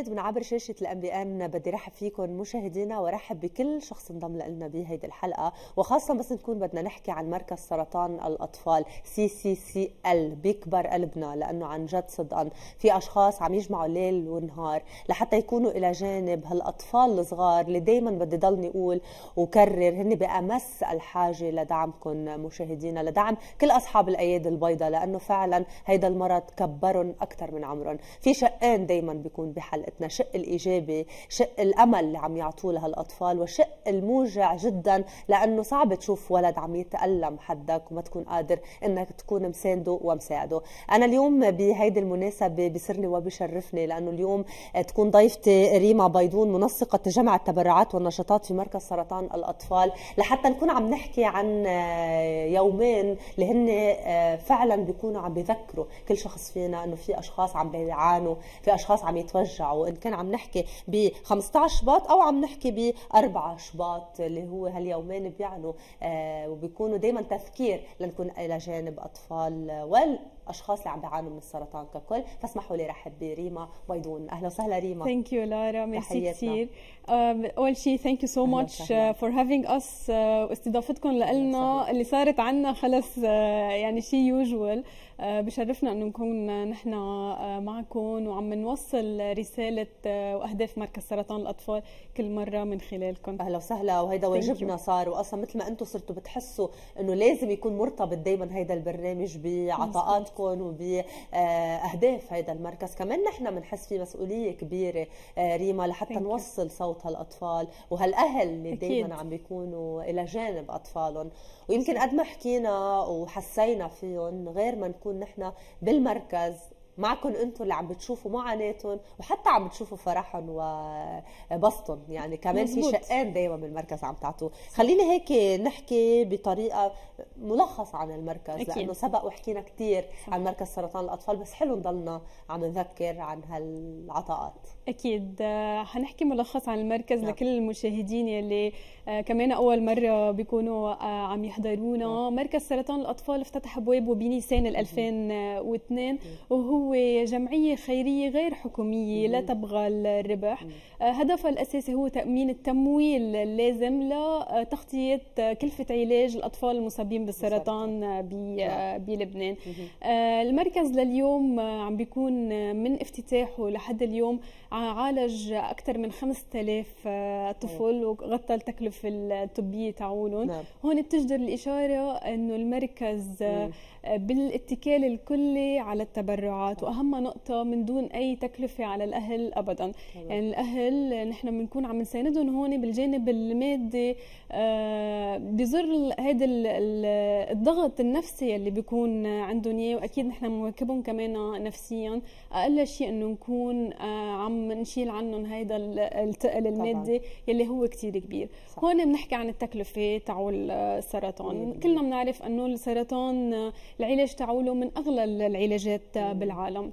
جديد من عبر شاشة بي أن بدي رحب فيكم مشاهدينا ورحب بكل شخص انضم لنا بهيدي الحلقة وخاصة بس نكون بدنا نحكي عن مركز سرطان الأطفال سي سي سي ال بيكبر قلبنا لأنه عن جد صدقا في أشخاص عم يجمعوا ليل ونهار لحتى يكونوا إلى جانب هالأطفال الصغار اللي دايما بدي ضلني أقول وكرر هن بأمس الحاجة لدعمكم مشاهدينا لدعم كل أصحاب الأيادي البيضاء لأنه فعلا هيدا المرض كبرهم أكثر من عمرهم في شقين دايما بيكون بحلقة حلقتنا شق الايجابي شق الامل اللي عم يعطوه لهالاطفال وشق الموجع جدا لانه صعب تشوف ولد عم يتالم حدك وما تكون قادر انك تكون مسانده ومساعده انا اليوم بهيدي المناسبه بسرني وبشرفني لانه اليوم تكون ضيفتي ريما بيضون منسقه جمع التبرعات والنشاطات في مركز سرطان الاطفال لحتى نكون عم نحكي عن يومين اللي هن آه، فعلا بيكونوا عم بذكروا كل شخص فينا انه في اشخاص عم بيعانوا في اشخاص عم يتوجعوا تبعه ان كان عم نحكي ب 15 شباط او عم نحكي ب 4 شباط اللي هو هاليومين بيعنوا آه، وبيكونوا دائما تذكير لنكون الى جانب اطفال آه، وال الاشخاص اللي عم بيعانوا من السرطان ككل فاسمحوا لي رحب بريما بيضون اهلا وسهلا ريما ثانك يو لارا ميرسي كثير اول شيء ثانك يو سو ماتش فور هافينج اس واستضافتكم لنا اللي صارت عنا خلص uh, يعني شيء يوجوال أه، بشرفنا انه نكون آه، نحن آه، معكم وعم نوصل رساله واهداف مركز سرطان الاطفال كل مره من خلالكم اهلا وسهلا وهيدا واجبنا صار واصلا مثل ما انتم صرتوا بتحسوا انه لازم يكون مرتبط دائما هيدا البرنامج بعطاءات بطرقهم وبأهداف هذا المركز كمان نحن بنحس في مسؤولية كبيرة آه، ريما لحتى نوصل صوت هالأطفال وهالأهل اللي دايما عم بيكونوا إلى جانب أطفالهم ويمكن قد ما حكينا وحسينا فيهم غير ما نكون نحن بالمركز معكم انتم اللي عم بتشوفوا معاناتهم وحتى عم بتشوفوا فرحهم وبسطهم يعني كمان في شقان دائما بالمركز عم تعطوه خلينا هيك نحكي بطريقه ملخص عن المركز أكيد. لانه سبق وحكينا كثير عن مركز سرطان الاطفال بس حلو نضلنا عم نذكر عن هالعطاءات اكيد آه، حنحكي ملخص عن المركز نعم. لكل المشاهدين يلي آه، كمان اول مره بيكونوا آه، عم يحضرونا نعم. مركز سرطان الاطفال افتتح ابوابه بنيسان 2002 وهو هو جمعية خيرية غير حكومية لا تبغى الربح آه، هدفها الأساسي هو تأمين التمويل اللازم لتغطية آه، آه، كلفة علاج الأطفال المصابين بالسرطان نعم. بلبنان المركز لليوم عم بيكون من افتتاحه لحد اليوم عالج أكثر من 5000 طفل وغطى التكلفة الطبية تعاونهم نعم. هون بتجدر الإشارة أنه المركز بالاتكال الكلي على التبرعات واهم نقطه من دون اي تكلفه على الاهل ابدا يعني الاهل نحن بنكون عم نساندهم هون بالجانب المادي آه، بظل هذا الضغط النفسي اللي بيكون عندهم اياه واكيد نحن مواكبهم كمان نفسيا اقل شيء انه نكون آه، عم نشيل عنهم هذا الثقل المادي يلي هو كثير كبير صح. هون بنحكي عن التكلفه تاع السرطان كلنا بنعرف انه السرطان العلاج تاعو من اغلى العلاجات بالعالم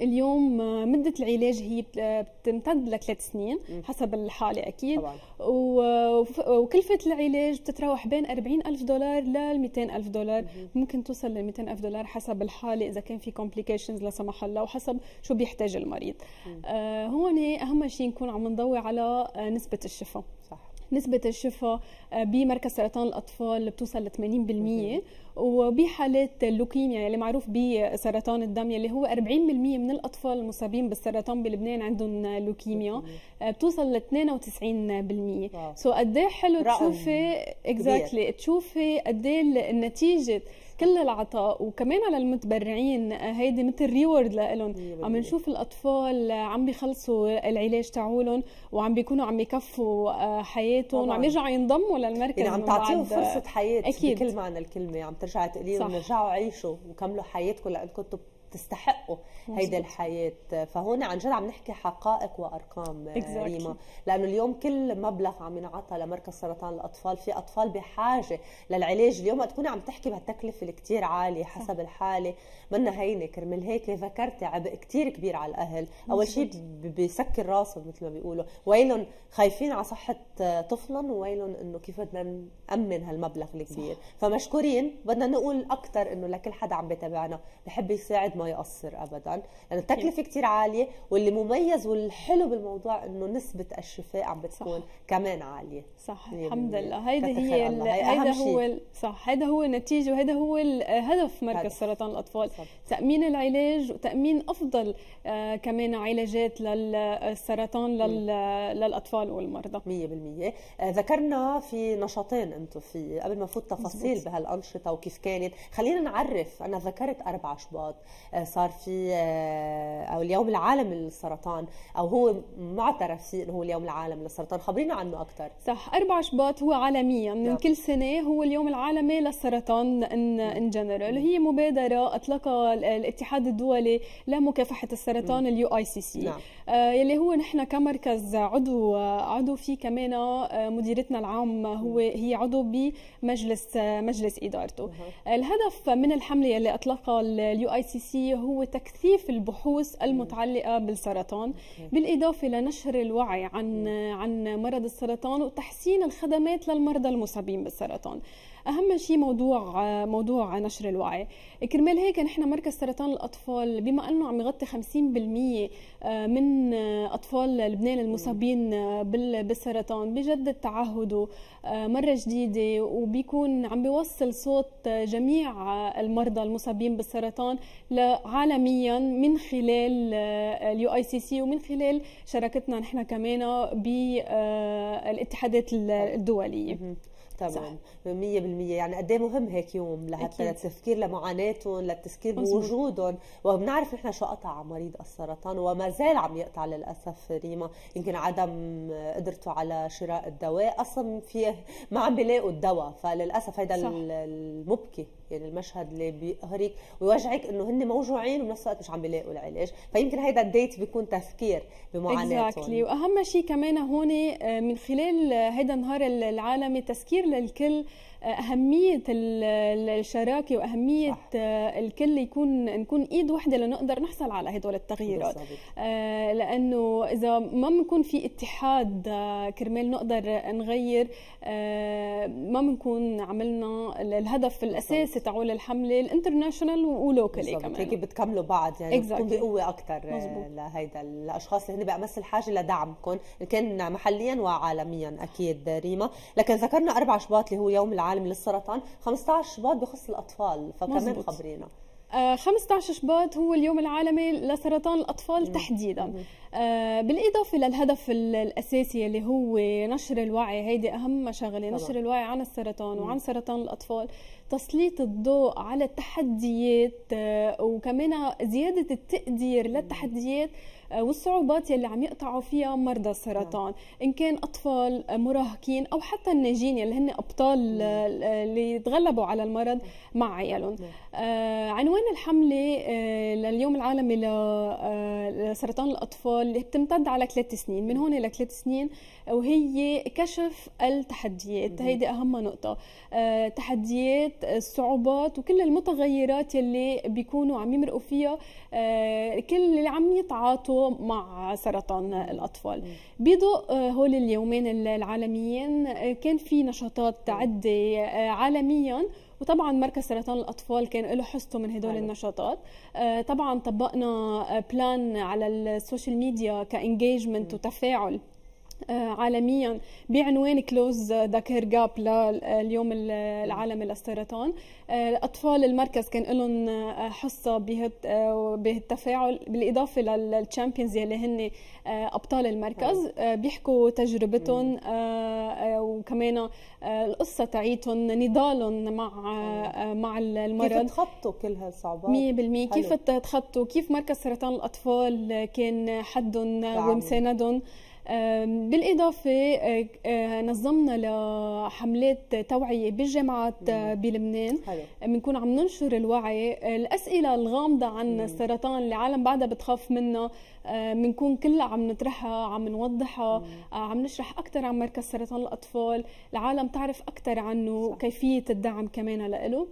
اليوم آه، مدة العلاج هي بتمتد لثلاث سنين حسب الحالة أكيد طبعا. وكلفة العلاج بتتراوح بين 40 ألف دولار لل 200 ألف دولار ممكن توصل ل 200 ألف دولار حسب الحالة إذا كان في كومبليكيشنز لا سمح الله وحسب شو بيحتاج المريض آه، هون أهم شيء نكون عم نضوي على آه، نسبة الشفاء صح نسبه الشفاء آه، بمركز سرطان الاطفال بتوصل ل 80% وبحالات اللوكيميا يعني اللي معروف بسرطان الدم يلي هو 40% من الاطفال المصابين بالسرطان بلبنان عندهم لوكيميا آه، بتوصل ل 92% سو قد ايه حلو تشوفي اكزاكتلي تشوفي قد ايه النتيجه كل العطاء وكمان على المتبرعين هيدي مثل ريورد لهم إيه، عم نشوف الاطفال عم بيخلصوا العلاج تاعولهم وعم بيكونوا عم يكفوا آه، حياتهم وعم يرجعوا ينضموا للمركز يعني عم تعطيهم فرصه حياه أكيد. بكل معنى الكلمه عم ترجعي تقولي رجعوا عيشوا وكملوا حياتكم لانكم تستحقوا هيدي الحياه فهون عن جد عم نحكي حقائق وارقام exactly. ريما لانه اليوم كل مبلغ عم ينعطى لمركز سرطان الاطفال في اطفال بحاجه للعلاج اليوم تكوني عم تحكي بهالتكلفه الكتير عاليه حسب الحاله منا هينه كرمال هيك ذكرتي عبء كثير كبير على الاهل اول شيء بيسكر راسهم مثل ما بيقولوا ويلهم خايفين على صحه طفلهم ويلهم انه كيف بدنا امن هالمبلغ الكبير صح. فمشكورين بدنا نقول اكثر انه لكل حدا عم بيتابعنا بحب يساعد ما يقصر ابدا لانه التكلفه كثير عاليه واللي مميز والحلو بالموضوع انه نسبه الشفاء عم بتكون صح. كمان عاليه صح يعني الحمد لله هيدا هي هيدا هو صح هيدا هو النتيجه وهيدا هو الهدف مركز هدف. سرطان الاطفال صح. تامين العلاج وتامين افضل آه كمان علاجات للسرطان لل... للاطفال والمرضى 100% آه ذكرنا في نشاطين انتم فيه قبل ما نفوت تفاصيل بهالانشطه وكيف كانت خلينا نعرف انا ذكرت 4 شباط آه، صار في آه، او اليوم العالمي للسرطان او هو معترف فيه انه هو اليوم العالمي للسرطان خبرينا عنه اكثر صح 4 شباط هو عالميا من نعم. كل سنه هو اليوم العالمي للسرطان ان نعم. جنرال هي مبادره اطلقها الاتحاد الدولي لمكافحه السرطان اليو اي سي سي آه، يلي هو نحن كمركز عضو آه، عضو فيه كمان آه، مديرتنا العام هو هي عضو بمجلس مجلس ادارته الهدف من الحمله يلي اطلقها اليو اي سي سي هو تكثيف البحوث المتعلقه بالسرطان بالاضافه لنشر الوعي عن عن مرض السرطان وتحسين الخدمات للمرضى المصابين بالسرطان اهم شيء موضوع موضوع نشر الوعي كرمال هيك نحن مركز سرطان الاطفال بما انه عم يغطي 50% آه، من آه، اطفال لبنان المصابين آه، بالسرطان بجدد تعهده مره جديده وبيكون عم بيوصل صوت جميع المرضى المصابين بالسرطان عالميا من خلال اليو اي سي سي ومن خلال شراكتنا نحن كمان بالاتحادات الدوليه تمام 100% يعني قد إيه مهم هيك يوم لحتى للتفكير لمعاناتهم للتذكير بوجودهم وبنعرف نحن شو قطع مريض السرطان وما زال عم يقطع للاسف ريما يمكن عدم قدرته على شراء الدواء اصلا فيه ما عم بيلاقوا الدواء فللاسف هذا المبكي يعني المشهد اللي بيقهرك ويوجعك انه هن موجوعين وبنفس الوقت مش عم بيلاقوا العلاج فيمكن هيدا الديت بيكون تفكير بمعاناتهم exactly. واهم شيء كمان هون آه، من خلال هيدا النهار العالمي تذكير للكل آه، اهميه الشراكه واهميه صح. آه، الكل يكون نكون ايد وحده لنقدر نحصل على هدول التغييرات آه لانه اذا ما بنكون في اتحاد كرمال نقدر نغير آه ما بنكون عملنا الهدف الاساسي تعول الحمله الانترناشونال ولوكالي كمان هيك بتكملوا بعض يعني exactly. بتكون بقوه اكثر آه، لهيدا الاشخاص اللي هن بامس الحاجه لدعمكم كان محليا وعالميا اكيد ريما لكن ذكرنا اربع شباط اللي هو يوم العالم للسرطان 15 شباط بخص الاطفال فكمان خبرينا 15 آه، شباط هو اليوم العالمي لسرطان الاطفال نعم. تحديدا نعم. آه، بالاضافه للهدف الاساسي اللي هو نشر الوعي هيدي اهم مشغله نشر الوعي عن السرطان نعم. وعن سرطان الاطفال تسليط الضوء على التحديات آه، وكمان زياده التقدير للتحديات آه، والصعوبات يلي عم يقطعوا فيها مرضى السرطان نعم. ان كان اطفال آه، مراهقين او حتى الناجين يلي هن ابطال نعم. آه، اللي تغلبوا على المرض نعم. مع عيالهم عنوان الحمله لليوم العالمي لسرطان الاطفال اللي بتمتد على ثلاث سنين من هون لثلاث سنين وهي كشف التحديات هيدي اهم نقطه تحديات الصعوبات وكل المتغيرات يلي بيكونوا عم يمرقوا فيها آه، كل اللي عم يتعاطوا مع سرطان الاطفال بضوء آه، هول اليومين العالميين آه، كان في نشاطات عده عالميا وطبعا مركز سرطان الاطفال كان له حصته من هدول النشاطات طبعا طبقنا بلان على السوشيال ميديا كانجيجمنت وتفاعل آه، عالميا بعنوان كلوز ذا جاب لليوم العالمي للسرطان آه، اطفال المركز كان لهم آه، حصه بهالتفاعل بالاضافه للتشامبيونز يلي هن ابطال المركز بيحكوا تجربتهم وكمان القصه تاعيتهم نضالهم مع مع المرض كيف تخطوا كل هالصعوبات 100% كيف تخطوا كيف مركز سرطان الاطفال كان حدهم ومساندهم بالإضافة آه، آه، نظمنا لحملات توعية بالجامعات آه، بلبنان بنكون عم ننشر الوعي الأسئلة الغامضة عن السرطان اللي العالم بعدها بتخاف منها بنكون كلها عم نطرحها عم نوضحها عم نشرح أكثر عن مركز سرطان الأطفال العالم تعرف أكثر عنه صح. وكيفية الدعم كمان لإله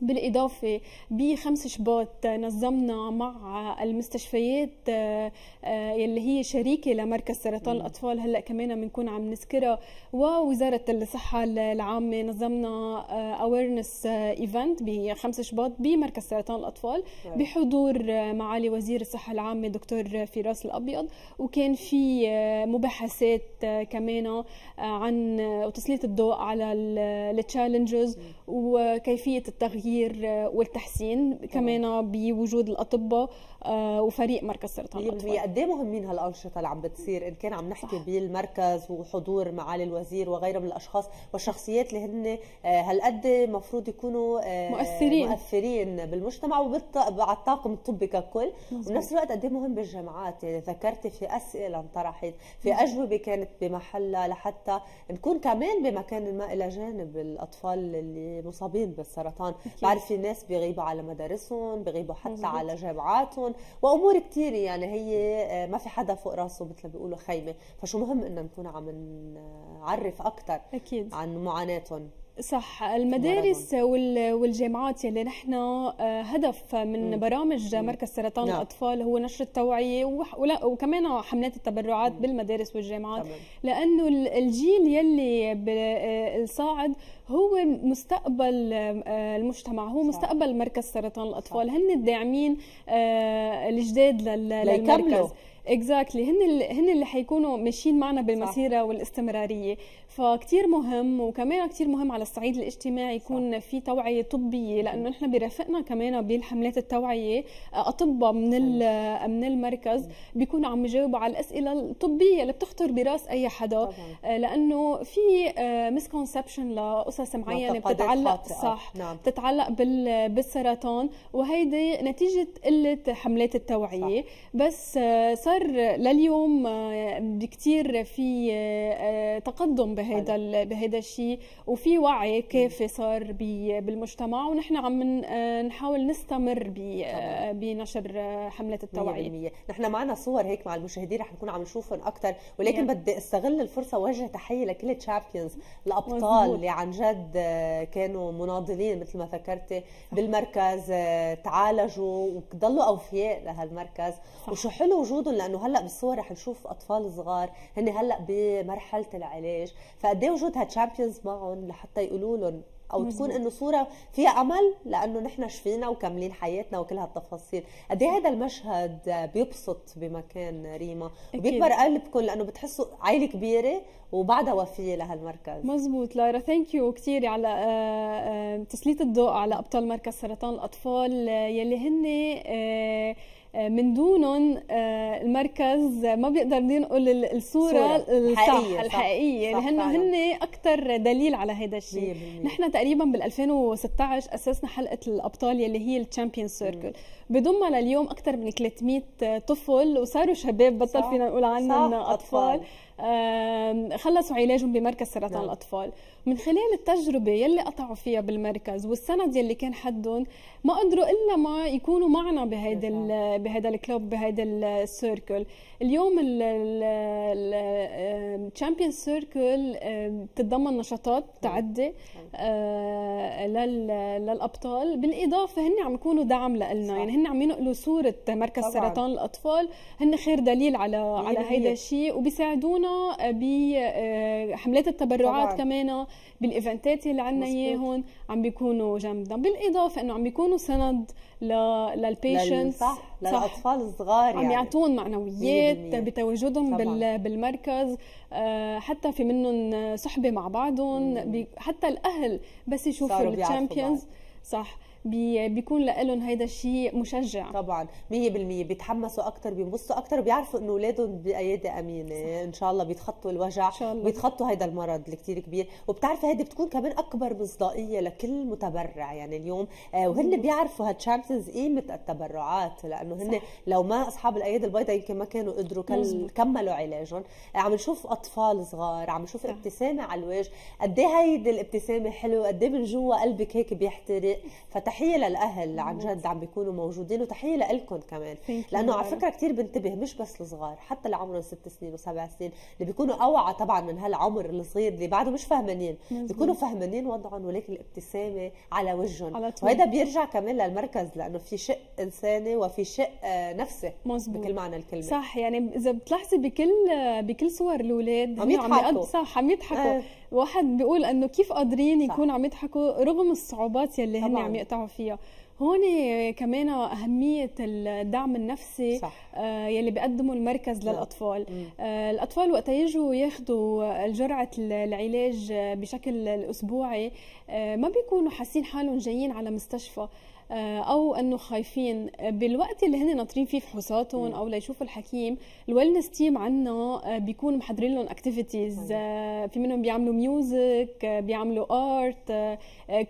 بالإضافة بخمس شباط نظمنا مع المستشفيات آه، آه، يلي هي شريكة لمركز سرطان الأطفال هلأ كمان بنكون عم نذكرها ووزارة الصحة العامة نظمنا أويرنس آه، ايفنت بخمس شباط بمركز سرطان الأطفال بحضور معالي وزير الصحة العامة دكتور فراس الأبيض وكان في مباحثات كمان عن وتسليط الضوء على التشالنجز وكيفية التغيير التغيير آه، والتحسين كمان بوجود الاطباء آه، وفريق مركز سرطان طيب، الاطفال قد ايه مهمين هالانشطه اللي عم بتصير ان كان عم نحكي صح. بالمركز وحضور معالي الوزير وغيره من الاشخاص والشخصيات اللي هن آه، هالقد المفروض يكونوا مؤثرين مؤثرين بالمجتمع وبالطاقم الطبي ككل وبنفس الوقت قد ايه مهم بالجامعات يعني ذكرتي في اسئله انطرحت في اجوبه كانت بمحلها لحتى نكون كمان بمكان ما الى جانب الاطفال اللي مصابين بالسرطان أكيد. بعرف في ناس بيغيبوا على مدارسهم بيغيبوا حتى مزبط. على جامعاتهم وامور كثيره يعني هي آه، ما في حدا فوق راسه مثل ما بيقولوا خيمه فشو مهم انه نكون عم نعرف اكثر اكيد عن معاناتهم صح المدارس والجامعات يلي نحن آه، هدف من برامج مركز سرطان نعم. الاطفال هو نشر التوعيه وكمان حملات التبرعات بالمدارس والجامعات طبعا. لانه الجيل يلي آه، الصاعد هو مستقبل آه، المجتمع هو صح. مستقبل مركز سرطان الاطفال صح. هن الداعمين الجداد للمركز اكزاكتلي هن اللي هن اللي حيكونوا ماشيين معنا بالمسيره صح. والاستمراريه فكتير مهم وكمان كتير مهم على الصعيد الاجتماعي يكون صح. في توعيه طبيه لانه نحن برافقنا كمان بالحملات التوعيه آه، اطباء من آه، من المركز بيكونوا عم يجاوبوا على الاسئله الطبيه اللي بتخطر براس اي حدا آه، لانه في مسكونسبشن لقصص معينه بتتعلق صح نعم. بتتعلق بالسرطان وهيدي نتيجه قله حملات التوعيه صح. بس صار صار لليوم آه، بكثير في آه، آه، تقدم بهذا بهذا الشيء وفي وعي كافي صار بالمجتمع ونحن عم نحاول نستمر بنشر حمله التوعيه 100% نحن معنا صور هيك مع المشاهدين رح نكون عم نشوفهم اكثر ولكن بدي استغل الفرصه وجه تحيه لكل تشامبيونز الابطال اللي عن جد كانوا مناضلين مثل ما ذكرتي بالمركز تعالجوا وضلوا اوفياء لهالمركز وشو حلو وجودهم لانه هلا بالصور رح نشوف اطفال صغار هن هلا بمرحله العلاج فقد ايه وجودها تشامبيونز معهم لحتى يقولوا لهم او تكون انه صوره فيها امل لانه نحن شفينا وكملين حياتنا وكل هالتفاصيل قد ايه هذا المشهد بيبسط بمكان ريما وبيكبر قلبكم لانه بتحسوا عائله كبيره وبعدها وفيه لهالمركز مزبوط لايرا ثانك يو كثير على آه، آه، تسليط الضوء على ابطال مركز سرطان الاطفال آه، يلي هن آه، من دونهم آه، المركز ما بيقدر ينقل الصوره الحقيقيه الحقيقيه لانه هن اكثر دليل على هذا الشيء نحن تقريبا بال 2016 اسسنا حلقه الابطال يلي هي الشامبيون سيركل بضمها لليوم اكثر من 300 طفل وصاروا شباب بطل فينا نقول عنهم اطفال, أطفال. خلصوا علاجهم بمركز سرطان نعم. الاطفال من خلال التجربه يلي قطعوا فيها بالمركز والسند يلي كان حدهم ما قدروا الا ما يكونوا معنا بهيدا بهيدا الكلوب بهيدا السيركل اليوم الشامبيون سيركل بتتضمن نشاطات نعم. تعدي نعم. آه، للابطال بالاضافه هن عم يكونوا دعم لنا يعني هن عم ينقلوا صوره مركز طبعاً. سرطان الاطفال هن خير دليل على على هيدا الشيء وبيساعدونا وخصوصا آه، بحملات آه، التبرعات طبعاً. كمان بالايفنتات اللي عندنا اياهم عم بيكونوا جنبنا بالاضافه انه عم بيكونوا سند للبيشنتس صح للاطفال الصغار يعني. عم يعطون معنويات بتواجدهم طبعاً. بالمركز آه، حتى في منهم صحبه مع بعضهم حتى الاهل بس يشوفوا الشامبيونز صح بي بيكون لهم هيدا الشيء مشجع طبعا 100% بيتحمسوا اكثر بينبسطوا اكثر بيعرفوا انه اولادهم بايادي امينه ان شاء الله بيتخطوا الوجع إن شاء الله. بيتخطوا هيدا المرض اللي كثير كبير وبتعرفي هيدي بتكون كمان اكبر مصداقيه لكل متبرع يعني اليوم آه، وهن بيعرفوا هالتشانسز قيمه التبرعات لانه هن لو ما اصحاب الايادي البيضاء يمكن ما كانوا قدروا كملوا علاجهم عم نشوف اطفال صغار عم نشوف ابتسامه على الوجه قد ايه هيدي الابتسامه حلوه قد ايه من جوا قلبك هيك بيحترق فتح تحيه للاهل عن جد عم بيكونوا موجودين وتحيه لكم كمان لانه على فكره كثير بنتبه مش بس الصغار حتى اللي عمرهم ست سنين وسبع سنين اللي بيكونوا اوعى طبعا من هالعمر الصغير اللي بعده مش فهمانين بيكونوا فهمانين وضعهم ولكن الابتسامه على وجههم وهذا بيرجع كمان للمركز لانه في شق انساني وفي شق آه، نفسي مزبوط. بكل معنى الكلمه صح يعني اذا بتلاحظي بكل بكل صور الاولاد عم يضحكوا صح عم يضحكوا آه. واحد بيقول انه كيف قادرين يكون عم يضحكوا رغم الصعوبات يلي هن عم يقطعوا فيها هون كمان أهمية الدعم النفسي صح. آه، يلي بيقدمه المركز للأطفال آه، الأطفال وقت يجوا ياخدوا جرعة العلاج بشكل أسبوعي آه، ما بيكونوا حاسين حالهم جايين على مستشفى آه، او انه خايفين آه، بالوقت اللي هن ناطرين فيه فحوصاتهم او ليشوفوا الحكيم الويلنس تيم عندنا بيكون محضرين لهم طيب. اكتيفيتيز آه، في منهم بيعملوا ميوزك بيعملوا ارت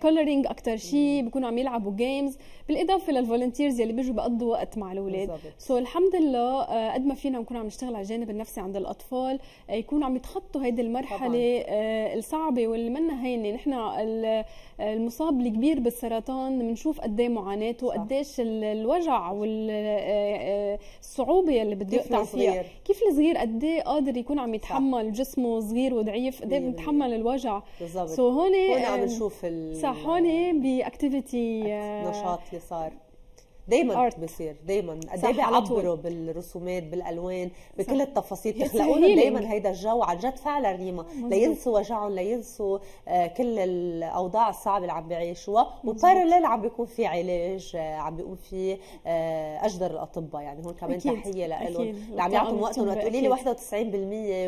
كولورينج اكثر شيء بيكونوا عم يلعبوا جيمز بالاضافه للفولنتيرز يلي بيجوا بيقضوا وقت مع الاولاد سو so, الحمد لله قد ما فينا نكون عم نشتغل على الجانب النفسي عند الاطفال يكونوا عم يتخطوا هيدي المرحله طبعاً. الصعبه واللي منا هينه نحن المصاب الكبير بالسرطان بنشوف قد ايه معاناته قديش الوجع والصعوبه آه، آه، اللي بده يقطع فيها كيف الصغير قد إيه قادر يكون عم يتحمل صح. جسمه صغير وضعيف قد إيه بيتحمل الوجع بالضبط سو هون هون عم نشوف صح هون باكتيفيتي نشاط آه، صار دايما art. بصير دايما قد إيه بيعبروا بالرسومات بالالوان بكل صح. التفاصيل تخلقوا لهم دايما هيدا الجو عن جد فعلا ريما آه، لينسوا وجعهم لينسوا آه، كل الاوضاع الصعبه اللي عم بيعيشوها وبارلل عم بيكون في علاج آه، عم بيقوم في اجدر الاطباء يعني هون كمان أكيد. تحيه لهم اللي عم يعطوا وقتهم وتقولي لي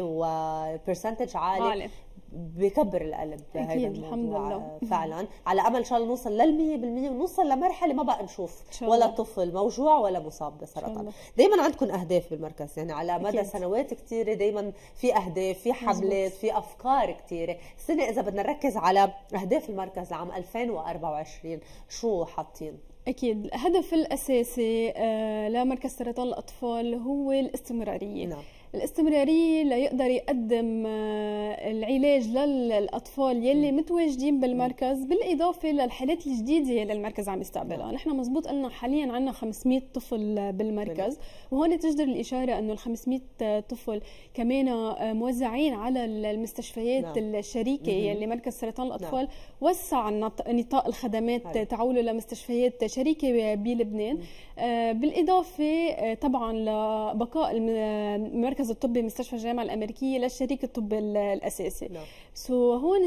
91% وبرسنتج عالي, عالي. بكبر القلب هذا الحمد لله فعلا على امل ان شاء الله نوصل لل 100% ونوصل لمرحله ما بقى نشوف ولا طفل موجوع ولا مصاب بسرطان دائما عندكم اهداف بالمركز يعني على مدى أكيد. سنوات كثيره دائما في اهداف في حملات في افكار كثيره السنه اذا بدنا نركز على اهداف المركز لعام 2024 شو حاطين أكيد الهدف الأساسي آه، لمركز سرطان الأطفال هو الاستمرارية نعم. الاستمرارية ليقدر يقدم آه، العلاج للأطفال يلي متواجدين بالمركز بالإضافة للحالات الجديدة يلي المركز عم يستقبلها نحن مزبوط قلنا حاليا عندنا 500 طفل بالمركز وهون تجدر الإشارة أنه ال 500 طفل كمان آه، موزعين على المستشفيات نعم. الشريكة يلي مركز سرطان نعم. الأطفال نعم. وسع نطاق الخدمات تعوله لمستشفيات شريكة بلبنان آه، بالإضافة طبعا لبقاء المركز المركز الطبي مستشفى الجامعه الامريكيه للشريك الطبي الاساسي سو نعم. no. so, هون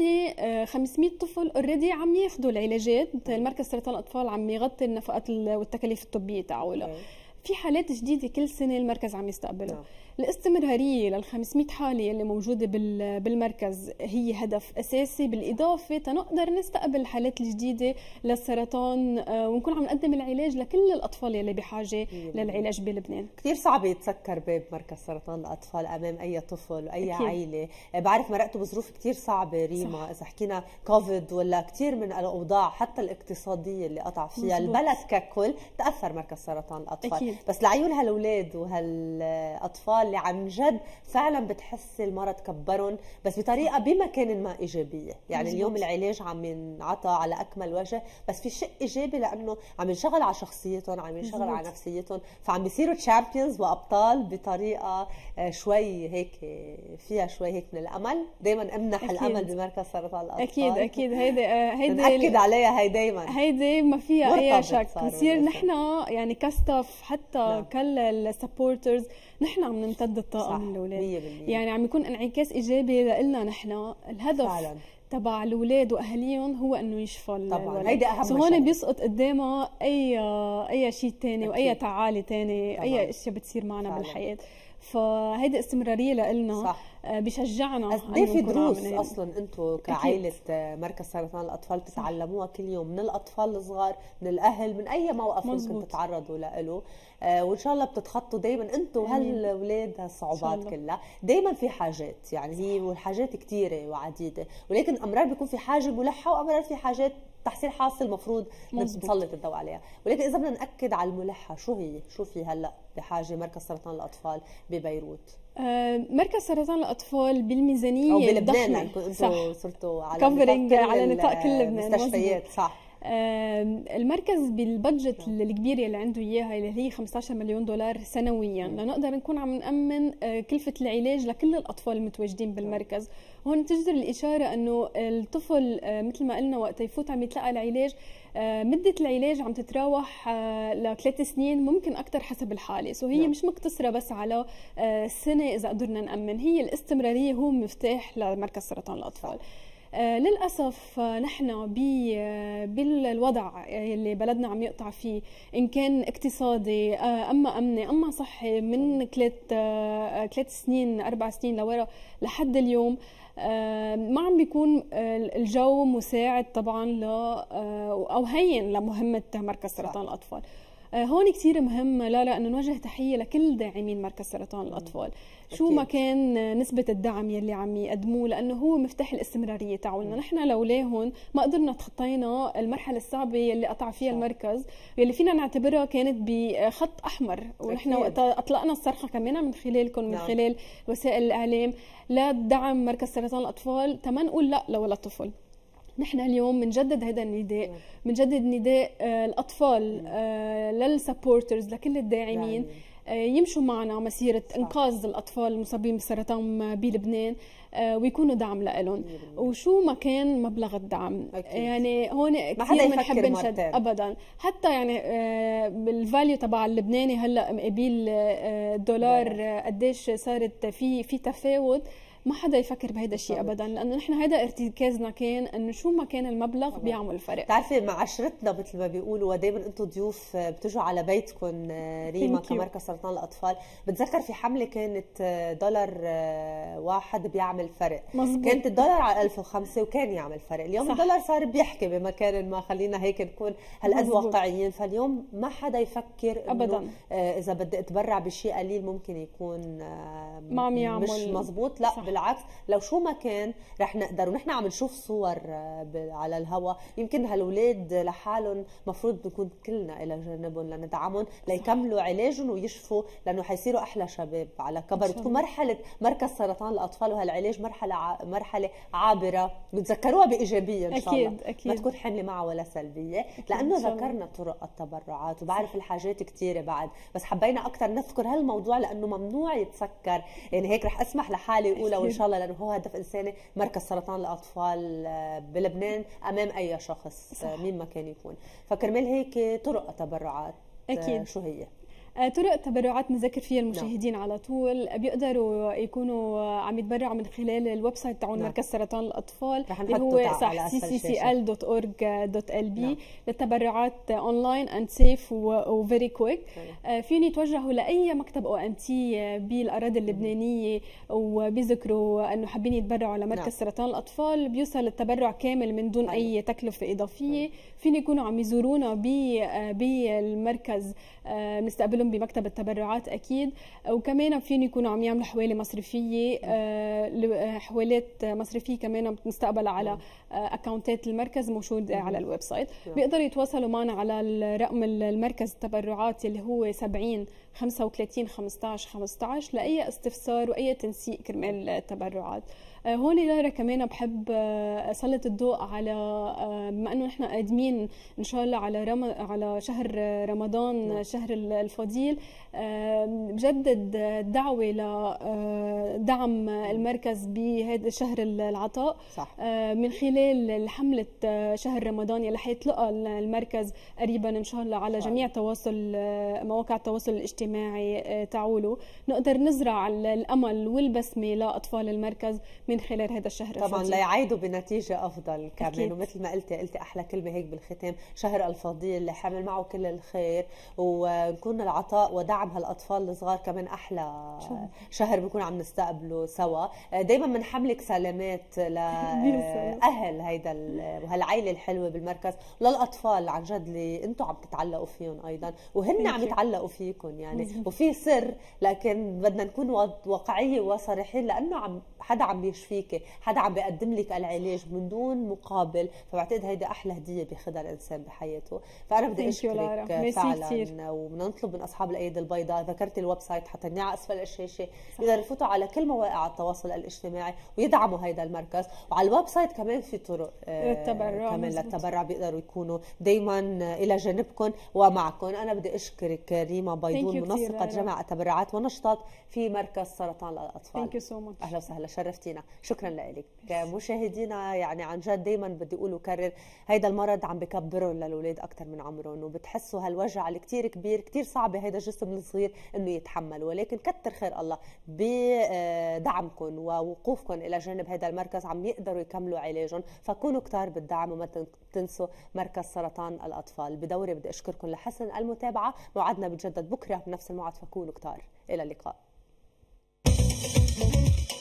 500 آه، طفل اوريدي عم ياخذوا العلاجات نعم. المركز سرطان الاطفال عم يغطي النفقات والتكاليف الطبيه تاعوله نعم. في حالات جديده كل سنه المركز عم يستقبله آه. الاستمراريه لل 500 حاله يلي موجوده بالمركز هي هدف اساسي آه. بالاضافه تنقدر نستقبل الحالات الجديده للسرطان آه، ونكون عم نقدم العلاج لكل الاطفال يلي بحاجه للعلاج بلبنان كثير صعب يتسكر باب مركز سرطان الاطفال امام اي طفل اي أكيد. عائله بعرف مرقتوا بظروف كثير صعبه ريما صح. اذا حكينا كوفيد ولا كثير من الاوضاع حتى الاقتصاديه اللي قطع فيها مزبوط. البلد ككل تاثر مركز سرطان الاطفال أكيد. بس لعيون هالاولاد وهالاطفال اللي عن جد فعلا بتحس المرض كبرهم بس بطريقه بمكان ما ايجابيه يعني مزبوط. اليوم العلاج عم ينعطى على اكمل وجه بس في شيء ايجابي لانه عم ينشغل على شخصيتهم عم ينشغل على نفسيتهم فعم بيصيروا تشامبيونز وابطال بطريقه آه، شوي هيك فيها شوي هيك من الامل دائما امنح أكيد. الامل بمركز سرطان الاطفال اكيد اكيد هيدي آه، هيدي ناكد عليها هي دائما هيدي ما فيها اي شك بصير نحن آه، يعني كاستاف حتى حتى لا. السبورترز نحن عم نمتد الطاقه من الاولاد يعني عم يكون انعكاس ايجابي لنا نحن الهدف فعلا. تبع الاولاد واهاليهم هو انه يشفى طبعا هيدا اهم شيء هون بيسقط قدامها اي اي شيء ثاني واي تعالي ثاني اي اشياء بتصير معنا فعلا. بالحياه فهيدي استمراريه لنا صح. آه، بشجعنا قد إيه في دروس إيه. اصلا انتم كعائله مركز سرطان الاطفال تتعلموها كل يوم من الاطفال الصغار من الاهل من اي موقف ممكن تتعرضوا له آه، وان شاء الله بتتخطوا دائما انتم وهالاولاد هالصعوبات كلها دائما في حاجات يعني هي والحاجات كثيره وعديده ولكن امرار بيكون في حاجه ملحه وامرار في حاجات تحصيل حاصل المفروض نسلط الضوء عليها ولكن اذا بدنا ناكد على الملحه شو هي شو في هلا بحاجه مركز سرطان الاطفال ببيروت آه، مركز سرطان الاطفال بالميزانيه أو بلبنان الضخمه يعني صح صرتوا على على نطاق كل لبنان المستشفيات صح المركز بالبادجت الكبير اللي عنده اياها اللي هي 15 مليون دولار سنويا لنقدر نكون عم نامن آه، كلفه العلاج لكل الاطفال المتواجدين نعم. بالمركز هون تجدر الاشاره انه الطفل آه، مثل ما قلنا وقت يفوت عم يتلقى العلاج آه، مدة العلاج عم تتراوح لثلاث سنين ممكن أكثر حسب الحالة سو هي نعم. مش مقتصرة بس على سنة إذا قدرنا نأمن هي الاستمرارية هو مفتاح لمركز سرطان الأطفال آه، للاسف آه، نحن آه، بالوضع اللي بلدنا عم يقطع فيه ان كان اقتصادي اما امني اما صحي من ثلاث ثلاث سنين اربع سنين لورا لحد اليوم ما عم بيكون الجو مساعد طبعا ل او هين لمهمه مركز سرطان الاطفال آه، هون كثير مهم لا لا انه نوجه تحيه لكل داعمين مركز سرطان الاطفال شو ما كان آه، نسبه الدعم يلي عم يقدموه لانه هو مفتاح الاستمراريه تاعولنا نحن لولاهم ما قدرنا تخطينا المرحله الصعبه يلي قطع فيها صح. المركز يلي فينا نعتبرها كانت بخط احمر ونحن وقتها اطلقنا الصرخه كمان من خلالكم من نعم. خلال وسائل الاعلام لا دعم مركز سرطان الاطفال تما نقول لا لولا طفل نحن اليوم بنجدد هذا النداء بنجدد نعم. نداء آه، الاطفال نعم. آه، للسبورترز لكل الداعمين نعم. آه، يمشوا معنا مسيرة إنقاذ الأطفال المصابين بالسرطان بلبنان ويكونوا دعم لهم وشو ما كان مبلغ الدعم أكيد. يعني هون كثير حدا نشد أبدا حتى يعني بالفاليو تبع اللبناني هلا مقابل الدولار قديش صارت في في تفاوت ما حدا يفكر بهيدا الشيء ابدا لانه نحن هيدا ارتكازنا كان انه شو ما كان المبلغ بيعمل فرق بتعرفي مع عشرتنا مثل ما بيقولوا ودائما انتم ضيوف بتجوا على بيتكم آه، ريما كمركز سرطان الاطفال بتذكر في حمله كانت آه، دولار آه، واحد بيعمل فرق مزبوط. كانت الدولار على 1005 وكان يعمل فرق اليوم صح. الدولار صار بيحكي بمكان ما خلينا هيك نكون هالقد واقعيين فاليوم ما حدا يفكر ابدا اذا بدي اتبرع بشيء قليل ممكن يكون ما عم يعمل مش مزبوط لا صح. بالعكس لو شو ما كان رح نقدر ونحن عم نشوف صور آه، على الهوا يمكن هالولاد لحالهم مفروض نكون كلنا إلى جانبهم لندعمهم ليكملوا علاجهم ويشفوا لأنه حيصيروا أحلى شباب على كبر وتكون مرحلة مركز سرطان الأطفال وهالعلاج مرحلة ع... مرحلة عابرة بتذكروها بإيجابية إن شاء الله أكيد أكيد ما تكون حملة معها ولا سلبية لأنه ذكرنا طرق التبرعات وبعرف الحاجات كثيرة بعد بس حبينا أكثر نذكر هالموضوع لأنه ممنوع يتسكر يعني هيك رح أسمح لحالي أقولها وان شاء الله لانه هو هدف انساني مركز سرطان الاطفال آه، بلبنان امام اي شخص آه، صح. مين ما كان يكون فكرمال هيك طرق تبرعات آه، اكيد شو هي آه، طرق تبرعات بنذكر فيها نعم. المشاهدين نعم. على طول بيقدروا يكونوا عم يتبرعوا من خلال الويب سايت تاعون نعم. مركز سرطان الاطفال اللي هو صح سي سي ال دوت دوت ال بي للتبرعات اونلاين اند سيف وفيري كويك فين يتوجهوا لاي مكتب او ام تي بالاراضي اللبنانيه وبيذكروا انه حابين يتبرعوا لمركز نعم. سرطان الاطفال بيوصل التبرع كامل من دون اي تكلفه اضافيه نعم. فين يكونوا عم يزورونا آه، بالمركز بنستقبل آه، بنستلم بمكتب التبرعات اكيد وكمان فين يكونوا عم يعملوا حوالي مصرفيه آه، آه، حوالات مصرفيه كمان بنستقبلها على اكونتات آه، المركز موجود على الويب سايت نعم. بيقدروا يتواصلوا معنا على الرقم المركز التبرعات اللي هو 70 35 15 15 لاي استفسار واي تنسيق كرمال التبرعات آه، هون لارا كمان بحب آه، اسلط الضوء على آه، بما انه نحن قادمين ان شاء الله على رم... على شهر رمضان نعم. شهر الفضيل بجدد الدعوه لدعم المركز بهذا شهر العطاء صح. من خلال حمله شهر رمضان يلي حيطلقها المركز قريبا ان شاء الله على جميع تواصل مواقع التواصل الاجتماعي تعولوا نقدر نزرع الامل والبسمه لاطفال المركز من خلال هذا الشهر طبعا ليعيدوا بنتيجه افضل كمان أكيد. ومثل ما قلتي قلتي احلى كلمه هيك بالختام شهر الفضيل اللي حامل معه كل الخير ونكون العطاء ودعم هالاطفال الصغار كمان احلى شو. شهر بنكون عم نستقبله سوا دائما بنحملك سلامات لاهل هيدا وهالعيله الحلوه بالمركز للاطفال عن جد اللي انتم عم تتعلقوا فيهم ايضا وهن عم يتعلقوا فيكم يعني وفي سر لكن بدنا نكون واقعيه وصريحين لانه عم حدا عم بيش فيك حدا عم بيقدم لك العلاج من دون مقابل فبعتقد هيدا احلى هديه بياخذها الانسان بحياته فانا بدي اشكرك فعلا وبدنا نطلب من اصحاب الايد البيضاء ذكرت الويب سايت حطيناه على اسفل الشاشه بيقدروا يفوتوا على كل مواقع التواصل الاجتماعي ويدعموا هيدا المركز وعلى الويب سايت كمان في طرق التبرع آه، كمان للتبرع بيقدروا يكونوا دائما آه، الى جانبكم ومعكم انا بدي اشكرك آه، ريما بيضون منسقه جمع التبرعات ونشطات في مركز سرطان للاطفال ثانك يو سو ماتش اهلا وسهلا شرفتينا شكرا لك مشاهدينا يعني عن جد دائما بدي اقول وكرر هيدا المرض عم بكبرهم للاولاد اكثر من عمرهم وبتحسوا هالوجع اللي كثير كبير كثير صعب هيدا الجسم الصغير انه يتحمل ولكن كتر خير الله بدعمكم ووقوفكم الى جانب هذا المركز عم يقدروا يكملوا علاجهم فكونوا كتار بالدعم وما تنسوا مركز سرطان الاطفال بدوري بدي اشكركم لحسن المتابعه موعدنا بتجدد بكره بنفس الموعد فكونوا كتار الى اللقاء